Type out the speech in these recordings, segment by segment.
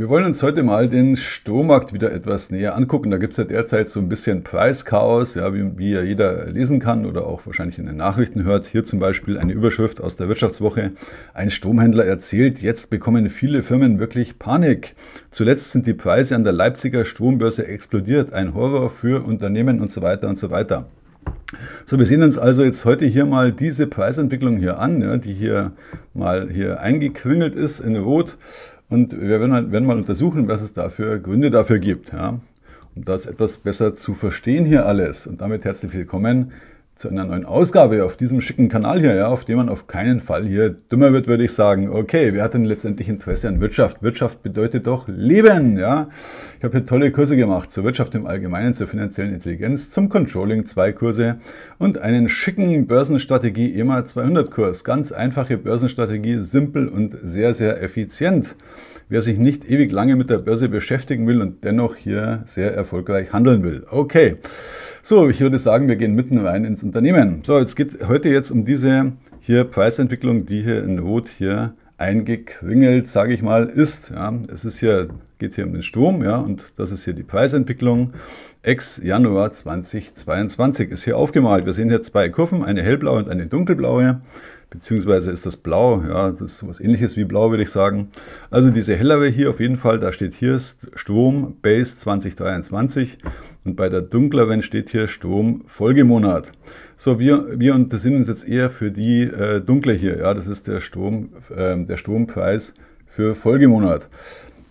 Wir wollen uns heute mal den Strommarkt wieder etwas näher angucken. Da gibt es ja derzeit so ein bisschen Preischaos, ja, wie, wie, ja jeder lesen kann oder auch wahrscheinlich in den Nachrichten hört. Hier zum Beispiel eine Überschrift aus der Wirtschaftswoche. Ein Stromhändler erzählt, jetzt bekommen viele Firmen wirklich Panik. Zuletzt sind die Preise an der Leipziger Strombörse explodiert. Ein Horror für Unternehmen und so weiter und so weiter. So, wir sehen uns also jetzt heute hier mal diese Preisentwicklung hier an, ja, die hier mal hier eingekringelt ist in Rot. Und wir halt, werden, mal untersuchen, was es dafür Gründe dafür gibt. Ja? Um das etwas besser zu verstehen hier alles und damit herzlich willkommen zu einer neuen Ausgabe auf diesem schicken Kanal hier, ja, auf dem man auf keinen Fall hier dümmer wird, würde ich sagen. Okay, wer hat denn letztendlich Interesse an Wirtschaft? Wirtschaft bedeutet doch Leben, ja. Ich habe hier tolle Kurse gemacht zur Wirtschaft im Allgemeinen, zur finanziellen Intelligenz, zum Controlling zwei Kurse und einen schicken Börsenstrategie EMA 200 Kurs. Ganz einfache Börsenstrategie, simpel und sehr, sehr effizient. Wer sich nicht ewig lange mit der Börse beschäftigen will und dennoch hier sehr erfolgreich handeln will. Okay. So, ich würde sagen, wir gehen mitten rein ins Unternehmen. So, jetzt geht heute jetzt um diese hier Preisentwicklung, die hier in Rot hier eingekringelt, sage ich mal, ist. Ja, es ist hier, geht hier um den Strom, ja, und das ist hier die Preisentwicklung. Ex Januar 2022 ist hier aufgemalt. Wir sehen hier zwei Kurven, eine hellblaue und eine dunkelblaue beziehungsweise ist das blau, ja, das ist was ähnliches wie blau, würde ich sagen. Also diese hellere hier auf jeden Fall, da steht hier Strom Base 2023 und bei der dunkleren steht hier Strom Folgemonat. So, wir, wir interessieren uns jetzt eher für die äh, dunkle hier, ja, das ist der, Strom, äh, der Strompreis für Folgemonat.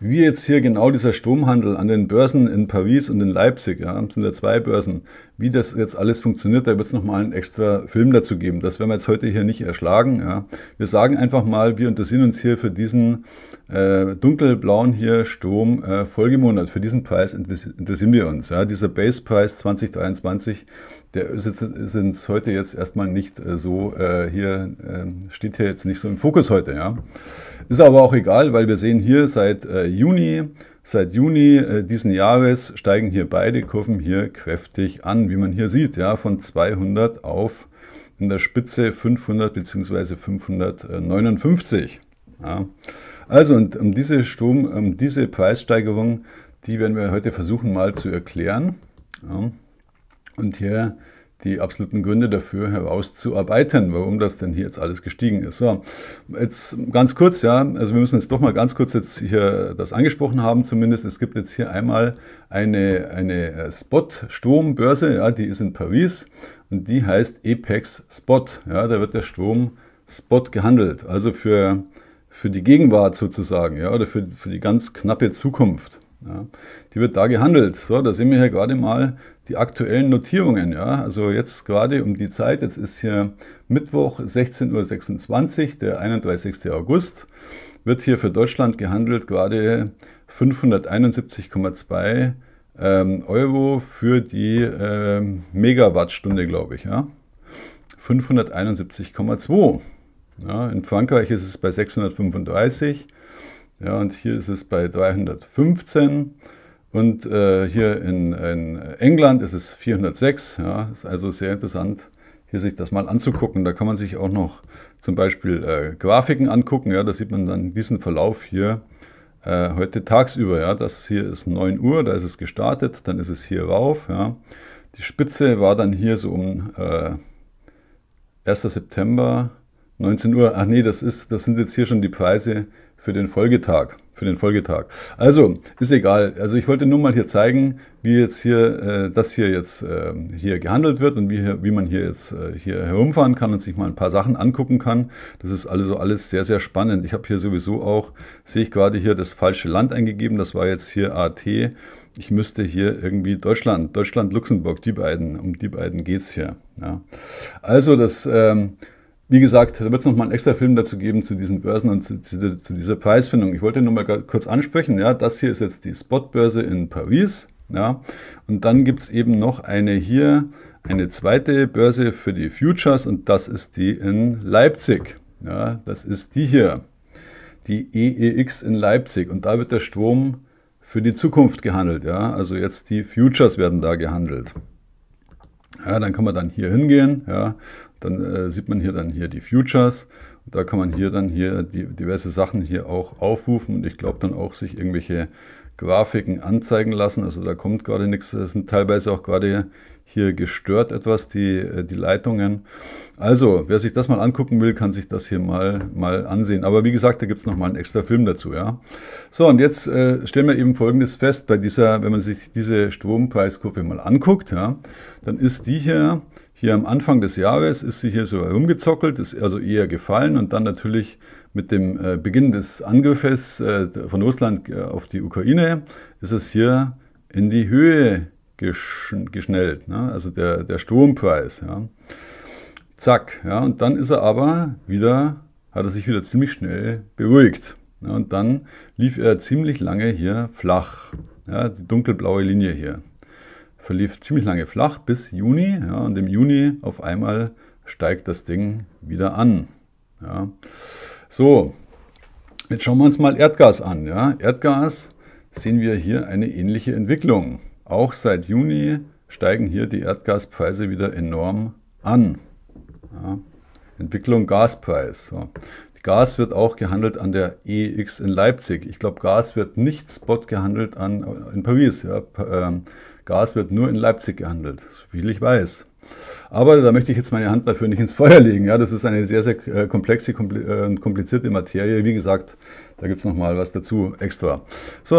Wie jetzt hier genau dieser Stromhandel an den Börsen in Paris und in Leipzig, ja, sind ja zwei Börsen, wie das jetzt alles funktioniert, da wird es nochmal einen extra Film dazu geben. Das werden wir jetzt heute hier nicht erschlagen. Ja. Wir sagen einfach mal, wir interessieren uns hier für diesen äh, dunkelblauen hier Sturm äh, Folgemonat. Für diesen Preis interessieren wir uns. Ja. Dieser Base-Preis 2023, der ist, jetzt, ist uns heute jetzt erstmal nicht äh, so äh, hier, ähm, steht hier jetzt nicht so im Fokus heute. Ja. Ist aber auch egal, weil wir sehen hier seit äh, Juni Seit Juni äh, diesen Jahres steigen hier beide Kurven hier kräftig an, wie man hier sieht, ja, von 200 auf in der Spitze 500 bzw. 559. Ja. Also und um diese Strom, um diese Preissteigerung, die werden wir heute versuchen mal zu erklären. Ja. Und hier die absoluten Gründe dafür herauszuarbeiten, warum das denn hier jetzt alles gestiegen ist. So, jetzt ganz kurz, ja, also wir müssen jetzt doch mal ganz kurz jetzt hier das angesprochen haben zumindest. Es gibt jetzt hier einmal eine, eine äh, Spot-Strombörse, ja, die ist in Paris und die heißt Apex Spot. Ja, da wird der Strom Spot gehandelt, also für, für die Gegenwart sozusagen, ja, oder für, für die ganz knappe Zukunft. Ja. Die wird da gehandelt. So, da sehen wir hier gerade mal die aktuellen Notierungen. Ja. Also jetzt gerade um die Zeit, jetzt ist hier Mittwoch 16.26 Uhr, der 31. August, wird hier für Deutschland gehandelt gerade 571,2 ähm, Euro für die ähm, Megawattstunde, glaube ich. Ja. 571,2. Ja, in Frankreich ist es bei 635 ja, und hier ist es bei 315 und äh, hier in, in, England ist es 406. Ja, ist also sehr interessant, hier sich das mal anzugucken. Da kann man sich auch noch zum Beispiel äh, Grafiken angucken. Ja, da sieht man dann diesen Verlauf hier äh, heute tagsüber. Ja, das hier ist 9 Uhr, da ist es gestartet, dann ist es hier rauf. Ja. Die Spitze war dann hier so um äh, 1. September 19 Uhr. Ach nee, das, ist, das sind jetzt hier schon die Preise für den Folgetag. Für den Folgetag. Also, ist egal. Also ich wollte nur mal hier zeigen, wie jetzt hier äh, das hier jetzt äh, hier gehandelt wird und wie, hier, wie man hier jetzt äh, hier herumfahren kann und sich mal ein paar Sachen angucken kann. Das ist also alles sehr, sehr spannend. Ich habe hier sowieso auch, sehe ich gerade hier das falsche Land eingegeben. Das war jetzt hier AT. Ich müsste hier irgendwie Deutschland, Deutschland, Luxemburg, die beiden, um die beiden geht es hier. Ja. Also das ähm, wie gesagt, da wird es nochmal einen extra Film dazu geben, zu diesen Börsen und zu, zu, zu dieser Preisfindung. Ich wollte nur mal kurz ansprechen, ja, das hier ist jetzt die Spotbörse in Paris, ja, und dann gibt es eben noch eine hier, eine zweite Börse für die Futures und das ist die in Leipzig, ja, das ist die hier, die EEX in Leipzig und da wird der Strom für die Zukunft gehandelt, ja, also jetzt die Futures werden da gehandelt. Ja, dann kann man dann hier hingehen ja, dann äh, sieht man hier dann hier die Futures. Da kann man hier dann hier die, diverse Sachen hier auch aufrufen und ich glaube dann auch sich irgendwelche Grafiken anzeigen lassen. Also da kommt gerade nichts. Es sind teilweise auch gerade hier gestört etwas, die, äh, die Leitungen. Also, wer sich das mal angucken will, kann sich das hier mal, mal ansehen. Aber wie gesagt, da gibt es nochmal einen extra Film dazu. Ja? So, und jetzt äh, stellen wir eben Folgendes fest, bei dieser, wenn man sich diese Strompreiskurve mal anguckt, ja, dann ist die hier hier am Anfang des Jahres ist sie hier so herumgezockelt, ist also eher gefallen und dann natürlich mit dem äh, Beginn des Angriffes äh, von Russland äh, auf die Ukraine ist es hier in die Höhe geschnellt, ne? also der, der Strompreis. Ja. Zack, ja, und dann ist er aber wieder, hat er sich wieder ziemlich schnell beruhigt. Ja, ne? und dann lief er ziemlich lange hier flach, ja, die dunkelblaue Linie hier verlief ziemlich lange flach bis Juni ja, und im Juni auf einmal steigt das Ding wieder an. Ja. So, jetzt schauen wir uns mal Erdgas an. Ja. Erdgas sehen wir hier eine ähnliche Entwicklung. Auch seit Juni steigen hier die Erdgaspreise wieder enorm an. Ja. Entwicklung Gaspreis. So. Gas wird auch gehandelt an der EX in Leipzig. Ich glaube, Gas wird nicht spot gehandelt an, in Paris. Ja. Ähm, Gas wird nur in Leipzig gehandelt, so soviel ich weiß. Aber da möchte ich jetzt meine Hand dafür nicht ins Feuer legen. Ja, das ist eine sehr, sehr äh, komplexe äh, und komplizierte Materie. Wie gesagt, da gibt es nochmal was dazu extra. So,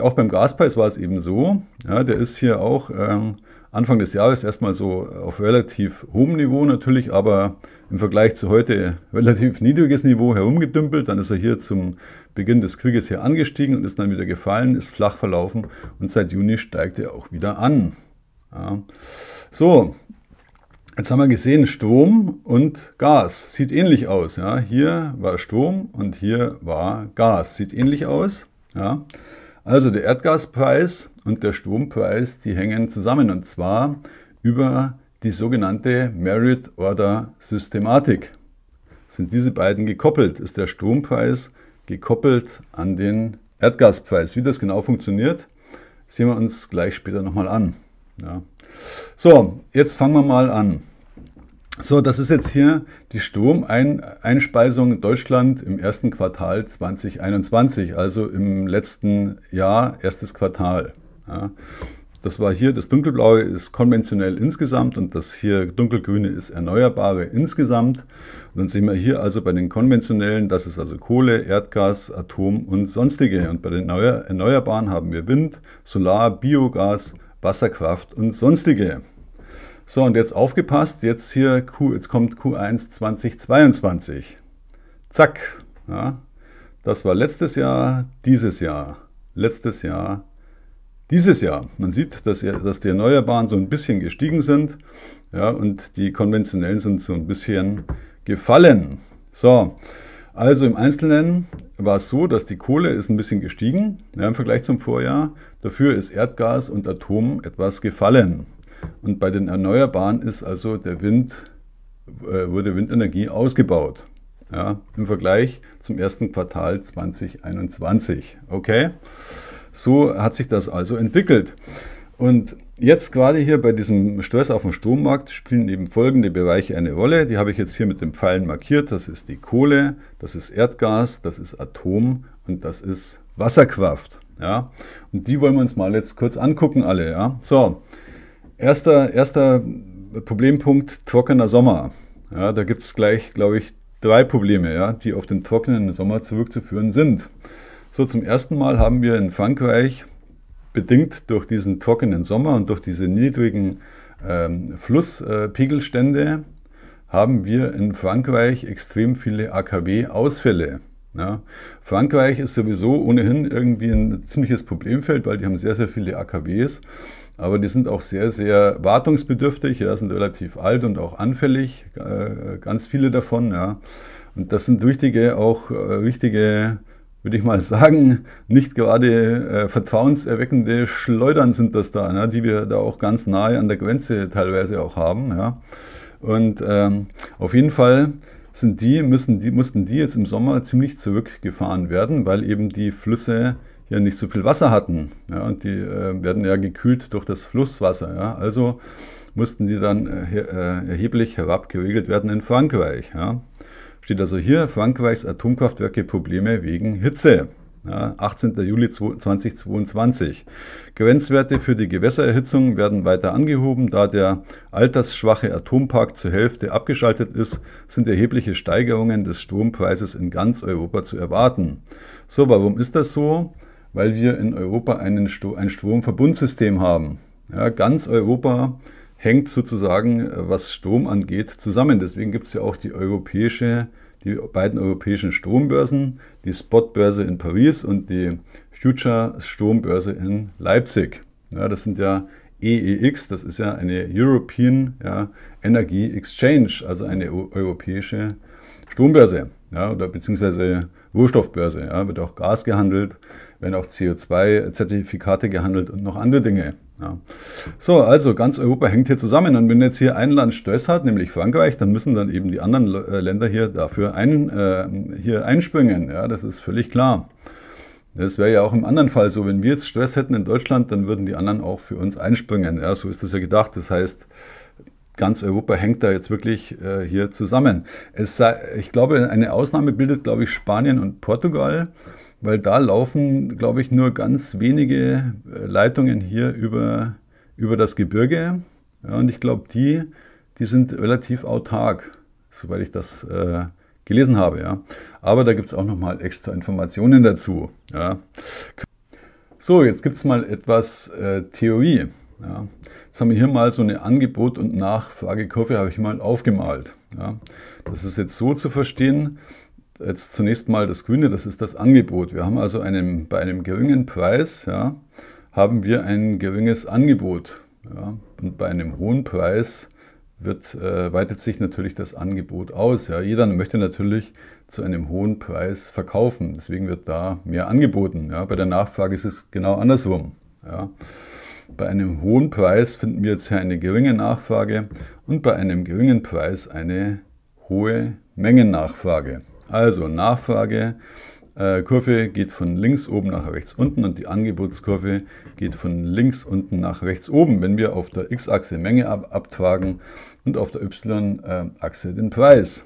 auch beim Gaspreis war es eben so. Ja, der ist hier auch ähm, Anfang des Jahres erstmal so auf relativ hohem Niveau natürlich, aber im Vergleich zu heute relativ niedriges Niveau herumgedümpelt. Dann ist er hier zum Beginn des Krieges hier angestiegen und ist dann wieder gefallen, ist flach verlaufen und seit Juni steigt er auch wieder an. Ja. So, Jetzt haben wir gesehen, Strom und Gas. Sieht ähnlich aus. Ja? Hier war Strom und hier war Gas. Sieht ähnlich aus. Ja? Also der Erdgaspreis und der Strompreis, die hängen zusammen und zwar über die sogenannte Merit Order Systematik. Sind diese beiden gekoppelt? Ist der Strompreis gekoppelt an den Erdgaspreis? Wie das genau funktioniert, sehen wir uns gleich später nochmal an. Ja. So, jetzt fangen wir mal an. So, das ist jetzt hier die Stromeinspeisung Deutschland im ersten Quartal 2021, also im letzten Jahr, erstes Quartal. Ja, das war hier, das dunkelblaue ist konventionell insgesamt und das hier dunkelgrüne ist erneuerbare insgesamt. Und dann sehen wir hier also bei den konventionellen, das ist also Kohle, Erdgas, Atom und sonstige. Und bei den erneuerbaren haben wir Wind, Solar, Biogas, Wasserkraft und sonstige. So, und jetzt aufgepasst, jetzt hier Q, jetzt kommt Q1 2022. Zack. Ja, das war letztes Jahr, dieses Jahr, letztes Jahr, dieses Jahr. Man sieht, dass, dass die Erneuerbaren so ein bisschen gestiegen sind ja, und die konventionellen sind so ein bisschen gefallen. So, also im Einzelnen war es so, dass die Kohle ist ein bisschen gestiegen ja, im Vergleich zum Vorjahr. Dafür ist Erdgas und Atom etwas gefallen. Und bei den Erneuerbaren ist also der Wind, äh, wurde Windenergie ausgebaut. Ja, Im Vergleich zum ersten Quartal 2021. Okay? So hat sich das also entwickelt. Und jetzt gerade hier bei diesem Stress auf dem Strommarkt spielen eben folgende Bereiche eine Rolle. Die habe ich jetzt hier mit den Pfeilen markiert. Das ist die Kohle, das ist Erdgas, das ist Atom und das ist Wasserkraft. Ja? Und die wollen wir uns mal jetzt kurz angucken alle. Ja? So, Erster, erster Problempunkt, trockener Sommer. Ja, da gibt es gleich, glaube ich, drei Probleme, ja, die auf den trockenen Sommer zurückzuführen sind. So, zum ersten Mal haben wir in Frankreich, bedingt durch diesen trockenen Sommer und durch diese niedrigen ähm, Flusspegelstände, äh, haben wir in Frankreich extrem viele AKW-Ausfälle. Ja. Frankreich ist sowieso ohnehin irgendwie ein ziemliches Problemfeld, weil die haben sehr, sehr viele AKWs aber die sind auch sehr, sehr wartungsbedürftig, ja, sind relativ alt und auch anfällig, äh, ganz viele davon. Ja. Und das sind richtige, auch äh, richtige, würde ich mal sagen, nicht gerade äh, vertrauenserweckende Schleudern sind das da, ne, die wir da auch ganz nahe an der Grenze teilweise auch haben. Ja. Und ähm, auf jeden Fall sind die, müssen die, mussten die jetzt im Sommer ziemlich zurückgefahren werden, weil eben die Flüsse ja nicht so viel Wasser hatten. Ja, und die äh, werden ja gekühlt durch das Flusswasser. Ja. Also mussten die dann äh, äh erheblich herabgeregelt werden in Frankreich. Ja. Steht also hier Frankreichs Atomkraftwerke Probleme wegen Hitze. Ja, 18. Juli 2022. Grenzwerte für die Gewässererhitzung werden weiter angehoben. Da der altersschwache Atompark zur Hälfte abgeschaltet ist, sind erhebliche Steigerungen des Strompreises in ganz Europa zu erwarten. So, warum ist das so? weil wir in Europa einen Sto ein Stromverbundsystem haben. Ja, ganz Europa hängt sozusagen, äh, was Strom angeht, zusammen. Deswegen gibt es ja auch die europäische, die beiden europäischen Strombörsen, die Spotbörse in Paris und die Future Strombörse in Leipzig. Ja, das sind ja EEX, das ist ja eine European ja, Energy Exchange, also eine europäische Strombörse ja, oder beziehungsweise Rohstoffbörse. Ja, wird auch Gas gehandelt, werden auch CO2-Zertifikate gehandelt und noch andere Dinge. Ja. So, also ganz Europa hängt hier zusammen. Und wenn jetzt hier ein Land Stress hat, nämlich Frankreich, dann müssen dann eben die anderen äh, Länder hier dafür ein, äh, hier einspringen. Ja, das ist völlig klar. Das wäre ja auch im anderen Fall so. Wenn wir jetzt Stress hätten in Deutschland, dann würden die anderen auch für uns einspringen. Ja, so ist das ja gedacht. Das heißt, ganz Europa hängt da jetzt wirklich äh, hier zusammen. Es sei, ich glaube, eine Ausnahme bildet, glaube ich, Spanien und Portugal weil da laufen, glaube ich, nur ganz wenige äh, Leitungen hier über, über das Gebirge. Ja, und ich glaube, die, die sind relativ autark, soweit ich das äh, gelesen habe. Ja. Aber da gibt es auch nochmal extra Informationen dazu. Ja. So, jetzt gibt es mal etwas äh, Theorie. Ja. Jetzt haben wir hier mal so eine Angebot- und Nachfragekurve, habe ich mal aufgemalt. Ja. Das ist jetzt so zu verstehen, jetzt zunächst mal das Grüne, das ist das Angebot. Wir haben also einem, bei einem geringen Preis, ja, haben wir ein geringes Angebot. Ja, und bei einem hohen Preis wird, äh, weitet sich natürlich das Angebot aus. Ja. Jeder möchte natürlich zu einem hohen Preis verkaufen. Deswegen wird da mehr angeboten. Ja. Bei der Nachfrage ist es genau andersrum. Ja. Bei einem hohen Preis finden wir jetzt hier eine geringe Nachfrage und bei einem geringen Preis eine hohe Mengennachfrage. Also Nachfrage. Äh, Kurve geht von links oben nach rechts unten und die Angebotskurve geht von links unten nach rechts oben, wenn wir auf der x-Achse Menge ab abtragen und auf der y-Achse den Preis.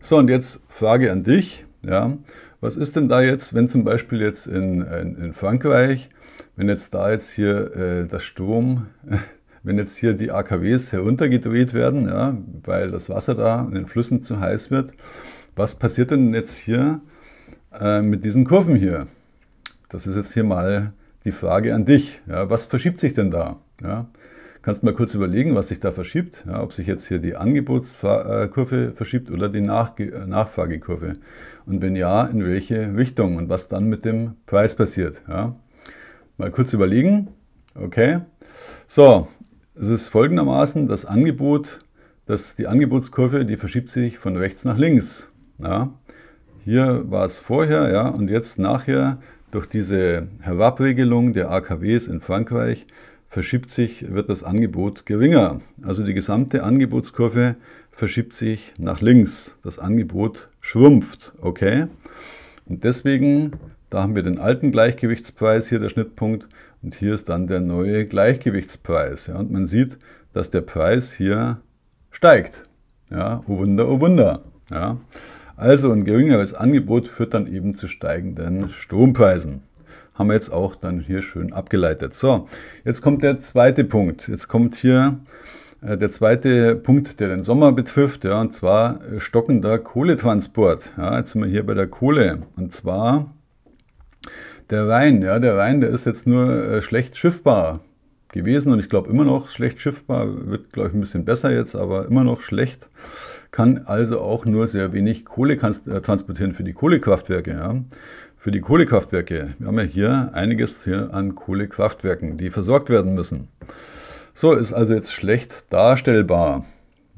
So, und jetzt Frage an dich. Ja, was ist denn da jetzt, wenn zum Beispiel jetzt in, in, in Frankreich, wenn jetzt da jetzt hier äh, der Strom, wenn jetzt hier die AKWs heruntergedreht werden, ja, weil das Wasser da in den Flüssen zu heiß wird, was passiert denn jetzt hier äh, mit diesen Kurven hier? Das ist jetzt hier mal die Frage an dich. Ja, was verschiebt sich denn da? Ja, kannst mal kurz überlegen, was sich da verschiebt, ja, ob sich jetzt hier die Angebotskurve äh, verschiebt oder die Nachge äh, Nachfragekurve. Und wenn ja, in welche Richtung und was dann mit dem Preis passiert. Ja. Mal kurz überlegen. Okay. So, es ist folgendermaßen, das Angebot, das, die Angebotskurve, die verschiebt sich von rechts nach links. Ja. Hier war es vorher, ja, und jetzt nachher durch diese Herabregelung der AKWs in Frankreich verschiebt sich, wird das Angebot geringer. Also die gesamte Angebotskurve verschiebt sich nach links. Das Angebot schrumpft, okay? Und deswegen, da haben wir den alten Gleichgewichtspreis, hier der Schnittpunkt, und hier ist dann der neue Gleichgewichtspreis. Ja? Und man sieht, dass der Preis hier steigt. Ja, oh Wunder, oh Wunder. Ja. Also ein geringeres Angebot führt dann eben zu steigenden Strompreisen. Haben wir jetzt auch dann hier schön abgeleitet. So, jetzt kommt der zweite Punkt. Jetzt kommt hier äh, der zweite Punkt, der den Sommer betrifft, ja, und zwar stockender Kohletransport. Ja, jetzt sind wir hier bei der Kohle. Und zwar der Rhein. Ja, der Rhein, der ist jetzt nur äh, schlecht schiffbar gewesen und ich glaube immer noch schlecht schiffbar. Wird, glaube ich, ein bisschen besser jetzt, aber immer noch schlecht kann also auch nur sehr wenig Kohle äh, transportieren für die Kohlekraftwerke. Ja. Für die Kohlekraftwerke. Wir haben ja hier einiges hier an Kohlekraftwerken, die versorgt werden müssen. So ist also jetzt schlecht darstellbar.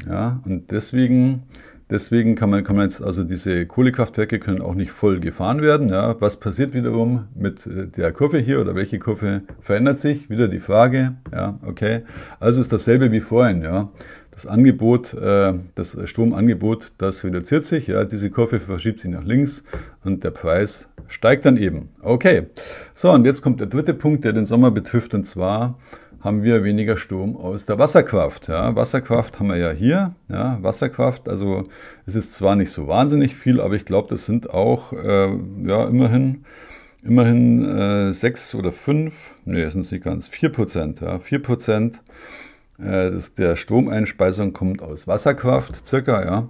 Ja, und deswegen, deswegen kann man, kann man jetzt, also diese Kohlekraftwerke können auch nicht voll gefahren werden. Ja. Was passiert wiederum mit äh, der Kurve hier oder welche Kurve verändert sich? Wieder die Frage. Ja, okay. Also ist dasselbe wie vorhin. Ja das Angebot, äh, das Stromangebot, das reduziert sich. Ja, diese Kurve verschiebt sich nach links und der Preis steigt dann eben. Okay, so und jetzt kommt der dritte Punkt, der den Sommer betrifft und zwar haben wir weniger Strom aus der Wasserkraft. Ja, Wasserkraft haben wir ja hier. Ja, Wasserkraft, also es ist zwar nicht so wahnsinnig viel, aber ich glaube, das sind auch äh, ja, immerhin immerhin äh, 6 oder 5, nee, es sind es nicht ganz, 4 Prozent. Ja, 4 Prozent äh, das, der Stromeinspeisung kommt aus Wasserkraft, circa, ja.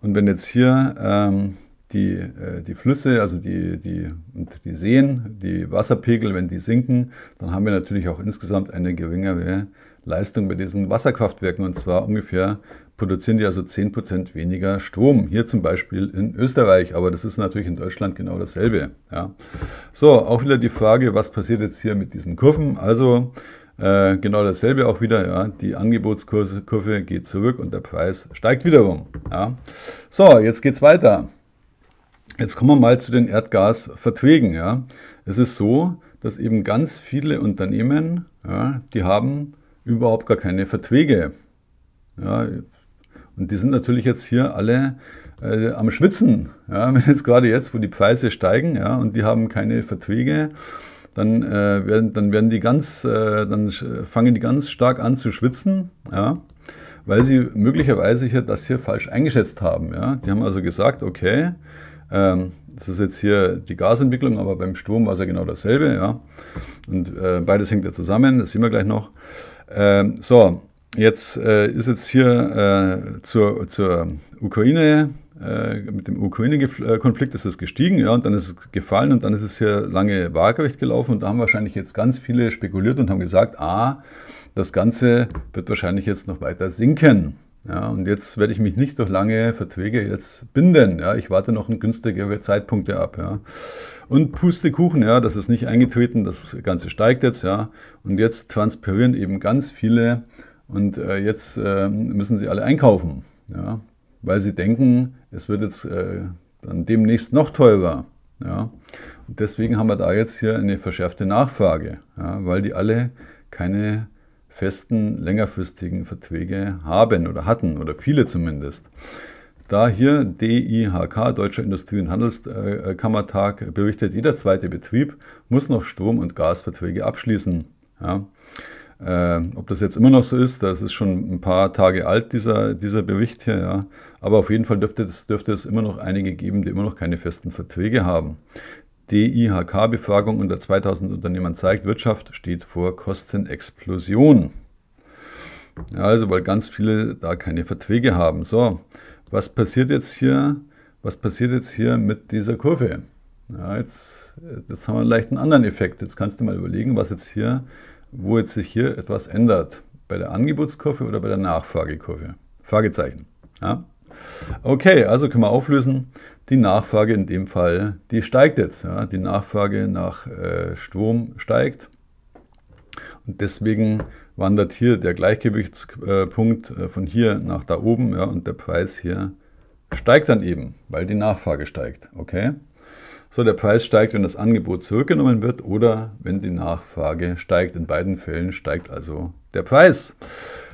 Und wenn jetzt hier ähm, die, äh, die Flüsse, also die, die, und die Seen, die Wasserpegel, wenn die sinken, dann haben wir natürlich auch insgesamt eine geringere Leistung bei diesen Wasserkraftwerken. Und zwar ungefähr produzieren die also 10% weniger Strom. Hier zum Beispiel in Österreich, aber das ist natürlich in Deutschland genau dasselbe. Ja. So, auch wieder die Frage, was passiert jetzt hier mit diesen Kurven? Also äh, genau dasselbe auch wieder, ja. Die Angebotskurve geht zurück und der Preis steigt wiederum. Ja. So, jetzt geht es weiter. Jetzt kommen wir mal zu den Erdgasverträgen. Ja. Es ist so, dass eben ganz viele Unternehmen, ja, die haben überhaupt gar keine Verträge. Ja. Und die sind natürlich jetzt hier alle äh, am Schwitzen. Ja. Jetzt gerade jetzt, wo die Preise steigen ja, und die haben keine Verträge dann, äh, werden, dann werden die ganz, äh, dann fangen die ganz stark an zu schwitzen, ja, weil sie möglicherweise hier das hier falsch eingeschätzt haben. Ja. Die haben also gesagt, okay, ähm, das ist jetzt hier die Gasentwicklung, aber beim Sturm war es ja genau dasselbe, ja. Und äh, beides hängt ja zusammen, das sehen wir gleich noch. Ähm, so, jetzt äh, ist jetzt hier äh, zur, zur Ukraine äh, mit dem Ukraine-Konflikt ist es gestiegen, ja, und dann ist es gefallen und dann ist es hier lange waagerecht gelaufen und da haben wahrscheinlich jetzt ganz viele spekuliert und haben gesagt, ah, das Ganze wird wahrscheinlich jetzt noch weiter sinken. Ja, und jetzt werde ich mich nicht durch lange Verträge jetzt binden. Ja, ich warte noch günstigere Zeitpunkte ab. Ja. Und Pustekuchen, ja, das ist nicht eingetreten, das Ganze steigt jetzt, ja. Und jetzt transpirieren eben ganz viele und äh, jetzt äh, müssen sie alle einkaufen. Ja weil sie denken, es wird jetzt äh, dann demnächst noch teurer. Ja? Und deswegen haben wir da jetzt hier eine verschärfte Nachfrage, ja? weil die alle keine festen, längerfristigen Verträge haben oder hatten oder viele zumindest. Da hier DIHK, Deutscher Industrie- und Handelskammertag, äh, berichtet, jeder zweite Betrieb muss noch Strom- und Gasverträge abschließen. Ja. Äh, ob das jetzt immer noch so ist, das ist schon ein paar Tage alt, dieser, dieser Bericht hier. Ja. Aber auf jeden Fall dürfte es, dürfte es immer noch einige geben, die immer noch keine festen Verträge haben. DIHK-Befragung unter 2000 Unternehmern zeigt, Wirtschaft steht vor Kostenexplosion. Ja, also, weil ganz viele da keine Verträge haben. So, was passiert jetzt hier? Was passiert jetzt hier mit dieser Kurve? Ja, jetzt, jetzt haben wir einen leichten anderen Effekt. Jetzt kannst du mal überlegen, was jetzt hier passiert wo jetzt sich hier etwas ändert. Bei der Angebotskurve oder bei der Nachfragekurve? Fragezeichen. Ja? Okay, also können wir auflösen. Die Nachfrage in dem Fall, die steigt jetzt. Ja? Die Nachfrage nach äh, Strom steigt. Und deswegen wandert hier der Gleichgewichtspunkt äh, von hier nach da oben ja, und der Preis hier steigt dann eben, weil die Nachfrage steigt. Okay? so der Preis steigt, wenn das Angebot zurückgenommen wird oder wenn die Nachfrage steigt. In beiden Fällen steigt also der Preis.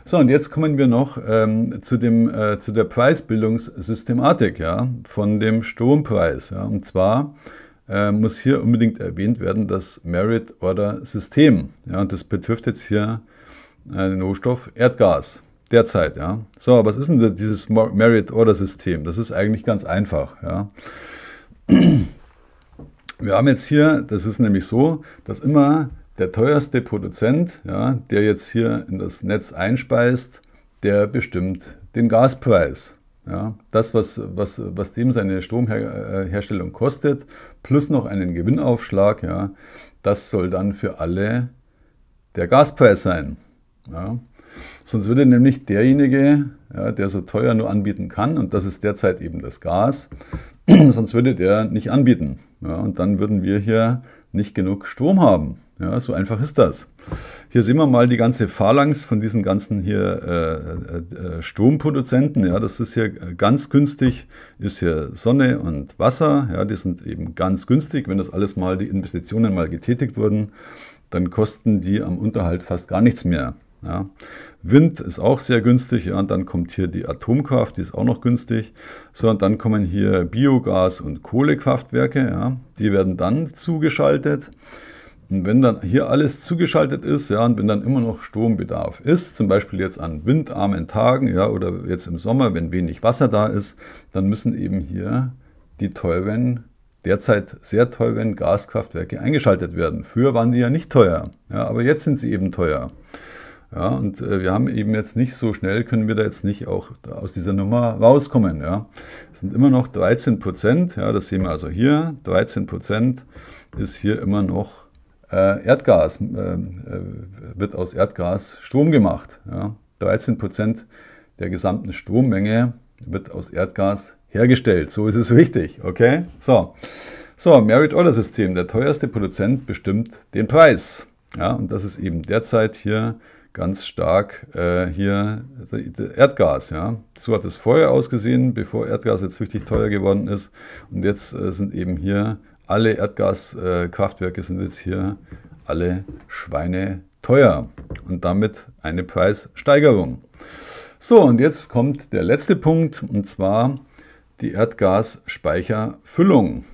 So, und jetzt kommen wir noch ähm, zu, dem, äh, zu der Preisbildungssystematik ja, von dem Strompreis. Ja. Und zwar äh, muss hier unbedingt erwähnt werden das Merit-Order-System. Ja, und das betrifft jetzt hier äh, den Rohstoff Erdgas derzeit. Ja. So, was ist denn dieses Merit-Order-System? Das ist eigentlich ganz einfach. Ja. Wir haben jetzt hier, das ist nämlich so, dass immer der teuerste Produzent, ja, der jetzt hier in das Netz einspeist, der bestimmt den Gaspreis. Ja, das, was, was, was dem seine Stromherstellung kostet, plus noch einen Gewinnaufschlag, ja, das soll dann für alle der Gaspreis sein. Ja. Sonst würde nämlich derjenige, ja, der so teuer nur anbieten kann, und das ist derzeit eben das Gas, sonst würde der nicht anbieten. Ja, und dann würden wir hier nicht genug Strom haben. Ja, so einfach ist das. Hier sehen wir mal die ganze Phalanx von diesen ganzen hier äh, äh, äh Stromproduzenten. Ja, das ist hier äh, ganz günstig, ist hier Sonne und Wasser. Ja, die sind eben ganz günstig. Wenn das alles mal, die Investitionen mal getätigt wurden, dann kosten die am Unterhalt fast gar nichts mehr. Ja. Wind ist auch sehr günstig, ja, und dann kommt hier die Atomkraft, die ist auch noch günstig. So, und dann kommen hier Biogas- und Kohlekraftwerke, ja, die werden dann zugeschaltet. Und wenn dann hier alles zugeschaltet ist, ja, und wenn dann immer noch Strombedarf ist, zum Beispiel jetzt an windarmen Tagen, ja, oder jetzt im Sommer, wenn wenig Wasser da ist, dann müssen eben hier die teuren derzeit sehr teuren Gaskraftwerke eingeschaltet werden. Früher waren die ja nicht teuer, ja, aber jetzt sind sie eben teuer. Ja, und äh, wir haben eben jetzt nicht so schnell, können wir da jetzt nicht auch aus dieser Nummer rauskommen. Ja. Es sind immer noch 13 Prozent, ja, das sehen wir also hier, 13 Prozent ist hier immer noch äh, Erdgas, äh, äh wird aus Erdgas Strom gemacht. Ja. 13 Prozent der gesamten Strommenge wird aus Erdgas hergestellt. So ist es richtig, okay? So, so Merit-Order-System, der teuerste Produzent bestimmt den Preis. Ja, und das ist eben derzeit hier ganz stark äh, hier Erdgas. Ja. So hat es vorher ausgesehen, bevor Erdgas jetzt richtig teuer geworden ist. Und jetzt äh, sind eben hier alle Erdgaskraftwerke sind jetzt hier alle Schweine teuer und damit eine Preissteigerung. So, und jetzt kommt der letzte Punkt und zwar die Erdgasspeicherfüllung.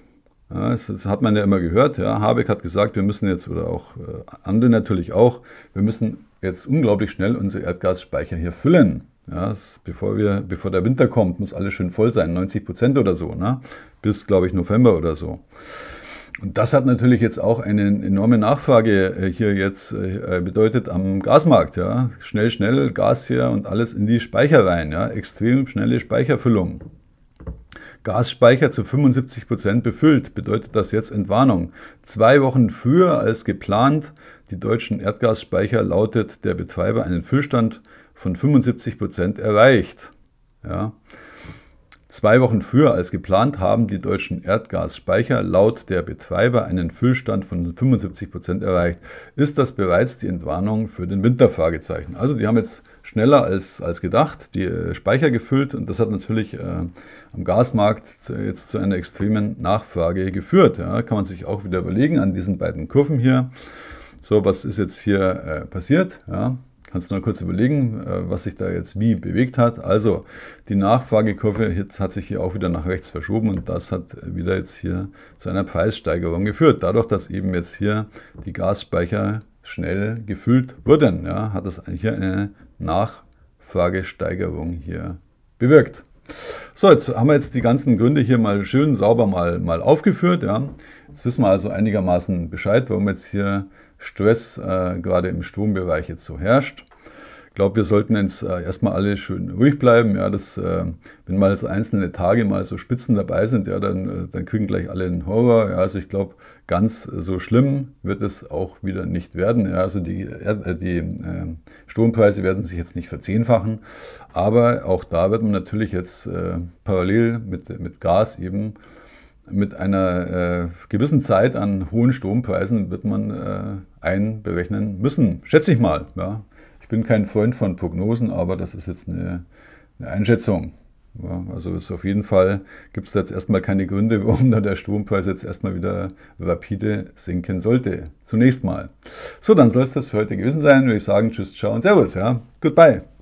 Ja, das, das, hat man ja immer gehört. Ja. Habeck hat gesagt, wir müssen jetzt, oder auch äh, andere natürlich auch, wir müssen jetzt unglaublich schnell unsere Erdgasspeicher hier füllen. Ja, bevor, wir, bevor der Winter kommt, muss alles schön voll sein, 90 Prozent oder so, ne? bis, glaube ich, November oder so. Und das hat natürlich jetzt auch eine enorme Nachfrage äh, hier jetzt äh, äh, bedeutet am Gasmarkt. Ja. Schnell, schnell Gas hier und alles in die Speicher rein. Ja. Extrem schnelle Speicherfüllung. Gasspeicher zu 75 Prozent befüllt, bedeutet das jetzt Entwarnung. Zwei Wochen früher als geplant, die deutschen Erdgasspeicher lautet der Betreiber einen Füllstand von 75 Prozent erreicht. Ja. Zwei Wochen früher als geplant haben die deutschen Erdgasspeicher laut der Betreiber einen Füllstand von 75 Prozent erreicht. Ist das bereits die Entwarnung für den Winter? Also die haben jetzt schneller als, als gedacht, die äh, Speicher gefüllt und das hat natürlich äh, am Gasmarkt jetzt zu einer extremen Nachfrage geführt. Ja. Kann man sich auch wieder überlegen an diesen beiden Kurven hier. So, was ist jetzt hier äh, passiert? Ja. Kannst du mal kurz überlegen, äh, was sich da jetzt wie bewegt hat. Also die Nachfragekurve jetzt hat sich hier auch wieder nach rechts verschoben und das hat wieder jetzt hier zu einer Preissteigerung geführt. Dadurch, dass eben jetzt hier die Gasspeicher schnell gefüllt wurden, ja, hat das hier eine Nachfragesteigerung hier bewirkt. So, jetzt haben wir jetzt die ganzen Gründe hier mal schön sauber mal, mal aufgeführt. Ja. Jetzt wissen wir also einigermaßen Bescheid, warum jetzt hier Stress äh, gerade im Strombereich jetzt so herrscht glaube, wir sollten jetzt äh, erstmal alle schön ruhig bleiben. Ja, das, äh, wenn mal so einzelne Tage mal so Spitzen dabei sind, ja, dann, äh, dann kriegen gleich alle einen Horror. Ja, also ich glaube, ganz so schlimm wird es auch wieder nicht werden. Ja, also die, äh, die ähm, Strompreise werden sich jetzt nicht verzehnfachen. Aber auch da wird man natürlich jetzt äh, parallel mit, mit Gas eben mit einer äh, gewissen Zeit an hohen Strompreisen wird man äh, einberechnen müssen, schätze ich mal. Ja. Ich bin kein Freund von Prognosen, aber das ist jetzt eine, eine Einschätzung. Ja, also ist auf jeden Fall gibt es jetzt erstmal keine Gründe, warum da der Strompreis jetzt erstmal wieder rapide sinken sollte. Zunächst mal. So, dann soll es das für heute gewesen sein. Würde ich sagen, tschüss, ciao und servus. Ja, goodbye.